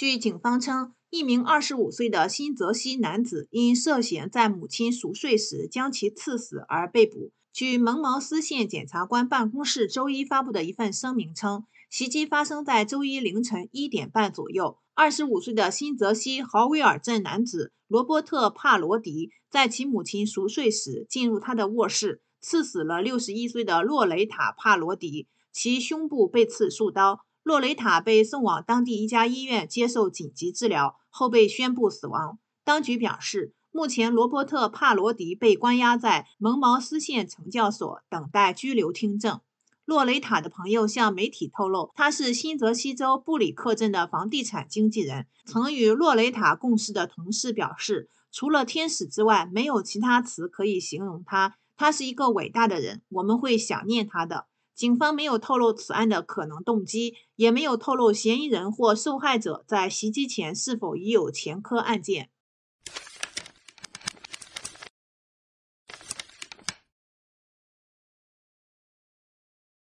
据警方称，一名25岁的新泽西男子因涉嫌在母亲熟睡时将其刺死而被捕。据蒙茅斯县检察官办公室周一发布的一份声明称，袭击发生在周一凌晨一点半左右。25岁的新泽西豪威尔镇男子罗伯特·帕罗迪在其母亲熟睡时进入她的卧室，刺死了61岁的洛雷塔·帕罗迪，其胸部被刺数刀。洛雷塔被送往当地一家医院接受紧急治疗后，被宣布死亡。当局表示，目前罗伯特·帕罗迪被关押在蒙茅斯县惩教所，等待拘留听证。洛雷塔的朋友向媒体透露，他是新泽西州布里克镇的房地产经纪人。曾与洛雷塔共事的同事表示，除了天使之外，没有其他词可以形容他。他是一个伟大的人，我们会想念他的。警方没有透露此案的可能动机，也没有透露嫌疑人或受害者在袭击前是否已有前科案件。